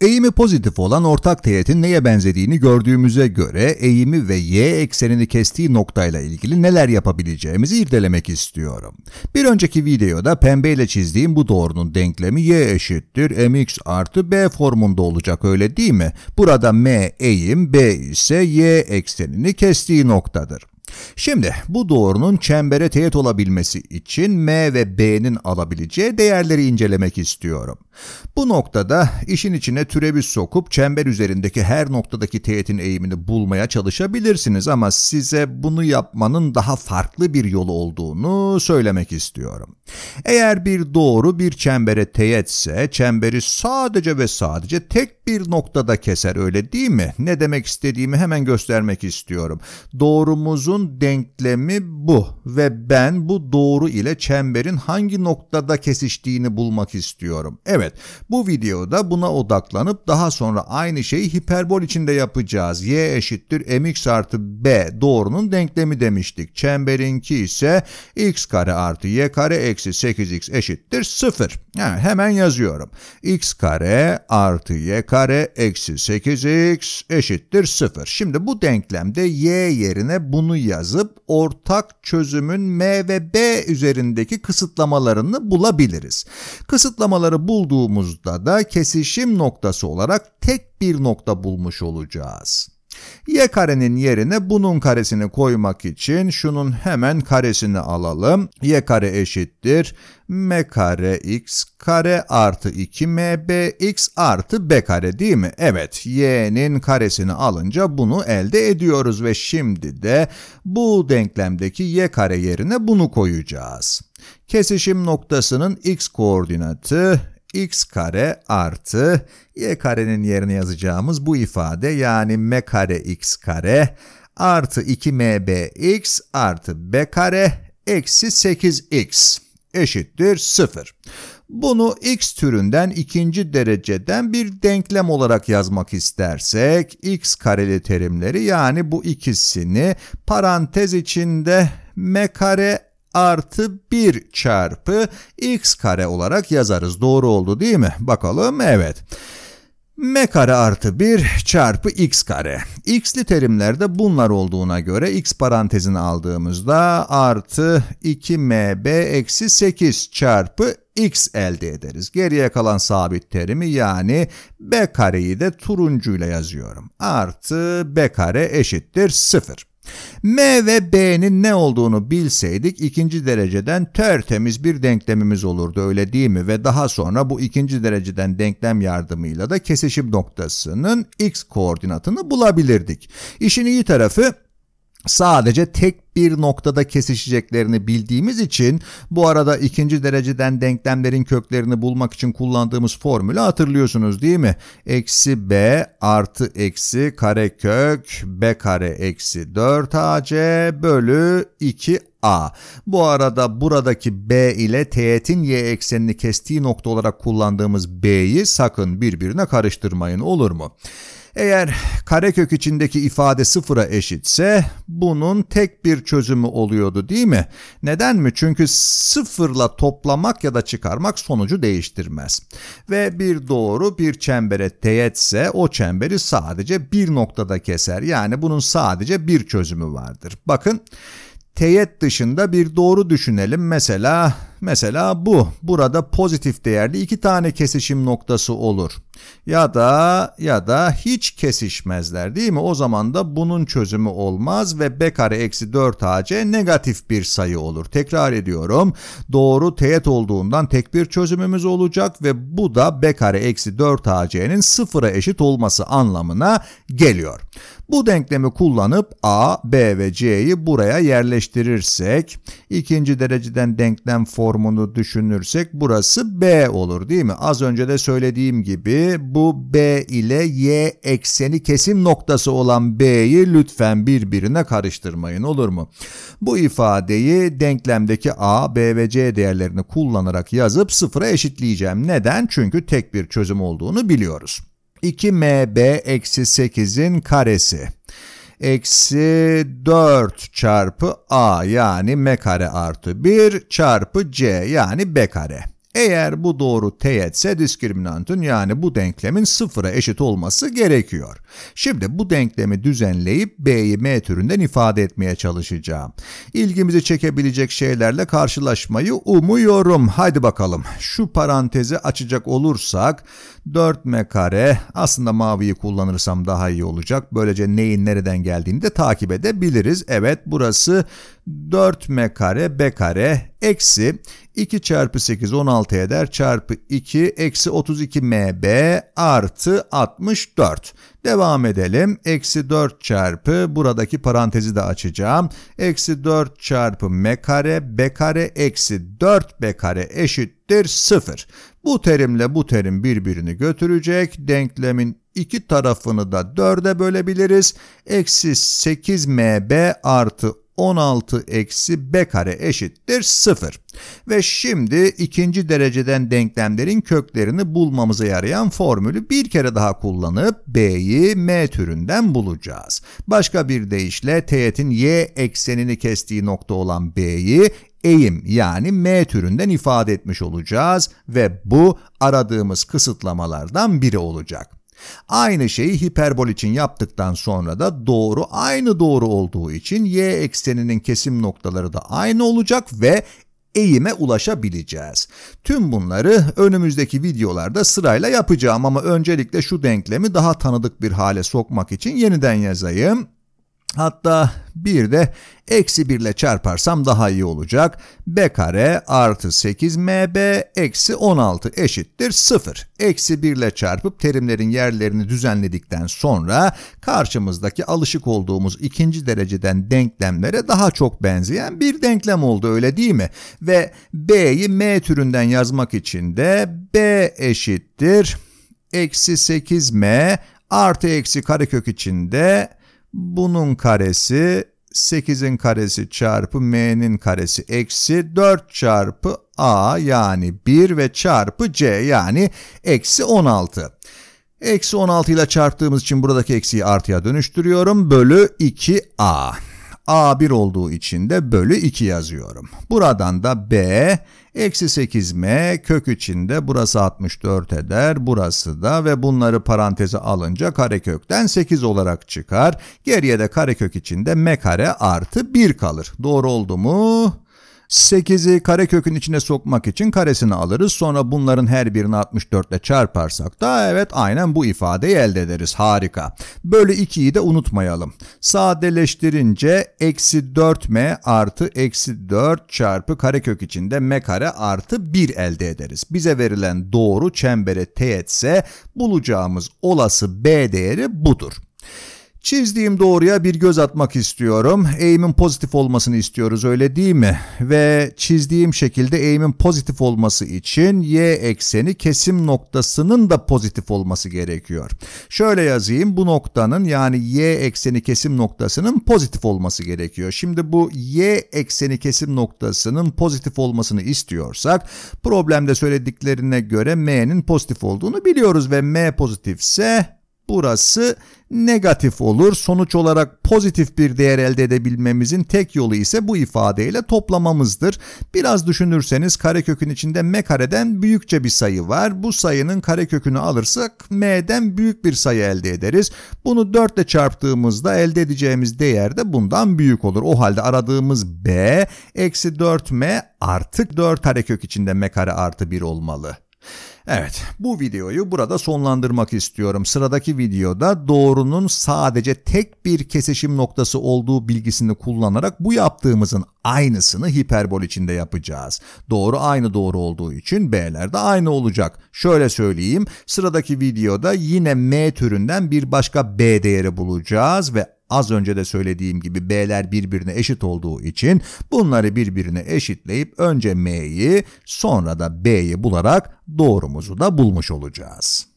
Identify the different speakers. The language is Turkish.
Speaker 1: Eğimi pozitif olan ortak teğetin neye benzediğini gördüğümüze göre eğimi ve y eksenini kestiği noktayla ilgili neler yapabileceğimizi irdelemek istiyorum. Bir önceki videoda pembeyle çizdiğim bu doğrunun denklemi y eşittir mx artı b formunda olacak öyle değil mi? Burada m eğim, b ise y eksenini kestiği noktadır. Şimdi bu doğrunun çembere teğet olabilmesi için M ve B'nin alabileceği değerleri incelemek istiyorum. Bu noktada işin içine türevi sokup çember üzerindeki her noktadaki teğetin eğimini bulmaya çalışabilirsiniz ama size bunu yapmanın daha farklı bir yolu olduğunu söylemek istiyorum. Eğer bir doğru bir çembere teğetse çemberi sadece ve sadece tek bir noktada keser öyle değil mi? Ne demek istediğimi hemen göstermek istiyorum. Doğrumuzun denklemi bu ve ben bu doğru ile çemberin hangi noktada kesiştiğini bulmak istiyorum. Evet bu videoda buna odaklanıp daha sonra aynı şeyi hiperbol içinde yapacağız. y eşittir mx artı b doğrunun denklemi demiştik. Çemberinki ise x kare artı y kare eksi 8x eşittir 0. Yani hemen yazıyorum. x kare artı y kare kare eksi 8x eşittir 0. Şimdi bu denklemde y yerine bunu yazıp ortak çözümün m ve b üzerindeki kısıtlamalarını bulabiliriz. Kısıtlamaları bulduğumuzda da kesişim noktası olarak tek bir nokta bulmuş olacağız. Y karenin yerine bunun karesini koymak için şunun hemen karesini alalım. Y kare eşittir m kare x kare artı 2mb x artı b kare değil mi? Evet y'nin karesini alınca bunu elde ediyoruz ve şimdi de bu denklemdeki y kare yerine bunu koyacağız. Kesişim noktasının x koordinatı x kare artı y karenin yerine yazacağımız bu ifade yani m kare x kare artı 2mbx artı b kare eksi 8x eşittir 0. Bunu x türünden ikinci dereceden bir denklem olarak yazmak istersek x kareli terimleri yani bu ikisini parantez içinde m kare artı 1 çarpı x kare olarak yazarız. Doğru oldu değil mi? Bakalım evet. m kare artı 1 çarpı x kare. x'li terimlerde bunlar olduğuna göre x parantezini aldığımızda artı 2mb eksi 8 çarpı x elde ederiz. Geriye kalan sabit terimi yani b kareyi de turuncuyla yazıyorum. Artı b kare eşittir 0. M ve B'nin ne olduğunu bilseydik ikinci dereceden tertemiz bir denklemimiz olurdu öyle değil mi? Ve daha sonra bu ikinci dereceden denklem yardımıyla da kesişim noktasının x koordinatını bulabilirdik. İşin iyi tarafı sadece tek bir noktada kesişeceklerini bildiğimiz için bu arada ikinci dereceden denklemlerin köklerini bulmak için kullandığımız formülü hatırlıyorsunuz değil mi? Eksi b artı eksi karekök b kare eksi 4ac bölü 2 A. Bu arada buradaki B ile teğetin y eksenini kestiği nokta olarak kullandığımız B'yi sakın birbirine karıştırmayın olur mu? Eğer karekök içindeki ifade sıfıra eşitse bunun tek bir çözümü oluyordu değil mi? Neden mi? Çünkü sıfırla toplamak ya da çıkarmak sonucu değiştirmez. Ve bir doğru bir çembere teğetse o çemberi sadece bir noktada keser. Yani bunun sadece bir çözümü vardır. Bakın teğet dışında bir doğru düşünelim. Mesela mesela bu. Burada pozitif değerli iki tane kesişim noktası olur. Ya da ya da hiç kesişmezler değil mi? O zaman da bunun çözümü olmaz ve b kare eksi 4 ac negatif bir sayı olur. Tekrar ediyorum. Doğru teğet olduğundan tek bir çözümümüz olacak ve bu da b kare eksi 4 ac'nin sıfıra eşit olması anlamına geliyor. Bu denklemi kullanıp A, B ve C'yi buraya yerleştirirsek, ikinci dereceden denklem formunu düşünürsek burası B olur değil mi? Az önce de söylediğim gibi bu B ile Y ekseni kesim noktası olan B'yi lütfen birbirine karıştırmayın olur mu? Bu ifadeyi denklemdeki A, B ve C değerlerini kullanarak yazıp sıfıra eşitleyeceğim. Neden? Çünkü tek bir çözüm olduğunu biliyoruz. 2MB eksi 8'in karesi eksi 4 çarpı a yani m kare artı 1 çarpı c yani b kare. Eğer bu doğru teğetse diskriminantın yani bu denklemin sıfıra eşit olması gerekiyor. Şimdi bu denklemi düzenleyip B'yi M türünden ifade etmeye çalışacağım. İlgimizi çekebilecek şeylerle karşılaşmayı umuyorum. Haydi bakalım şu parantezi açacak olursak 4M kare aslında maviyi kullanırsam daha iyi olacak. Böylece neyin nereden geldiğini de takip edebiliriz. Evet burası 4M kare B kare eksi 2 çarpı 8 16 eder çarpı 2 eksi 32 mb artı 64. Devam edelim. Eksi 4 çarpı buradaki parantezi de açacağım. Eksi 4 çarpı m kare b kare eksi 4 b kare eşittir 0. Bu terimle bu terim birbirini götürecek. Denklemin iki tarafını da 4'e bölebiliriz. Eksi 8 mb artı 16 eksi b kare eşittir 0. Ve şimdi ikinci dereceden denklemlerin köklerini bulmamıza yarayan formülü bir kere daha kullanıp b'yi m türünden bulacağız. Başka bir deyişle teğetin y eksenini kestiği nokta olan b'yi eğim yani m türünden ifade etmiş olacağız ve bu aradığımız kısıtlamalardan biri olacak. Aynı şeyi hiperbol için yaptıktan sonra da doğru aynı doğru olduğu için y ekseninin kesim noktaları da aynı olacak ve eğime ulaşabileceğiz. Tüm bunları önümüzdeki videolarda sırayla yapacağım ama öncelikle şu denklemi daha tanıdık bir hale sokmak için yeniden yazayım. Hatta bir de eksi 1 ile çarparsam daha iyi olacak. b kare artı 8 mb eksi 16 eşittir 0. Eksi 1 ile çarpıp terimlerin yerlerini düzenledikten sonra karşımızdaki alışık olduğumuz ikinci dereceden denklemlere daha çok benzeyen bir denklem oldu öyle değil mi? Ve b'yi m türünden yazmak için de b eşittir eksi 8m artı eksi karekök içinde bunun karesi 8'in karesi çarpı m'nin karesi eksi 4 çarpı a yani 1 ve çarpı c yani eksi 16. Eksi 16 ile çarptığımız için buradaki eksiyi artıya dönüştürüyorum. Bölü 2a. A1 olduğu için de bölü 2 yazıyorum. Buradan da B eksi 8M kök içinde burası 64 eder burası da ve bunları paranteze alınca karekökten 8 olarak çıkar. Geriye de karekök içinde M kare artı 1 kalır. Doğru oldu mu? 8'i kare kökün içine sokmak için karesini alırız. Sonra bunların her birini 64 ile çarparsak da evet aynen bu ifadeyi elde ederiz. Harika. Bölü 2'yi de unutmayalım. Sadeleştirince eksi 4m artı eksi 4 çarpı kare kök içinde m kare artı 1 elde ederiz. Bize verilen doğru çembere teğetse bulacağımız olası b değeri budur. Çizdiğim doğruya bir göz atmak istiyorum. Eğimin pozitif olmasını istiyoruz öyle değil mi? Ve çizdiğim şekilde eğimin pozitif olması için y ekseni kesim noktasının da pozitif olması gerekiyor. Şöyle yazayım bu noktanın yani y ekseni kesim noktasının pozitif olması gerekiyor. Şimdi bu y ekseni kesim noktasının pozitif olmasını istiyorsak problemde söylediklerine göre m'nin pozitif olduğunu biliyoruz ve m pozitifse Burası negatif olur. Sonuç olarak pozitif bir değer elde edebilmemizin tek yolu ise bu ifadeyle toplamamızdır. Biraz düşünürseniz karekökün içinde m kareden büyükçe bir sayı var. Bu sayının karekökünü alırsak m'den büyük bir sayı elde ederiz. Bunu 4 ile çarptığımızda elde edeceğimiz değer de bundan büyük olur. O halde aradığımız b eksi 4m artık 4 karekök içinde m kare artı 1 olmalı. Evet, bu videoyu burada sonlandırmak istiyorum. Sıradaki videoda doğrunun sadece tek bir kesişim noktası olduğu bilgisini kullanarak bu yaptığımızın aynısını hiperbol içinde yapacağız. Doğru aynı doğru olduğu için B'ler de aynı olacak. Şöyle söyleyeyim, sıradaki videoda yine M türünden bir başka B değeri bulacağız ve az önce de söylediğim gibi B'ler birbirine eşit olduğu için bunları birbirine eşitleyip önce M'yi sonra da B'yi bularak doğrumuzu da bulmuş olacağız.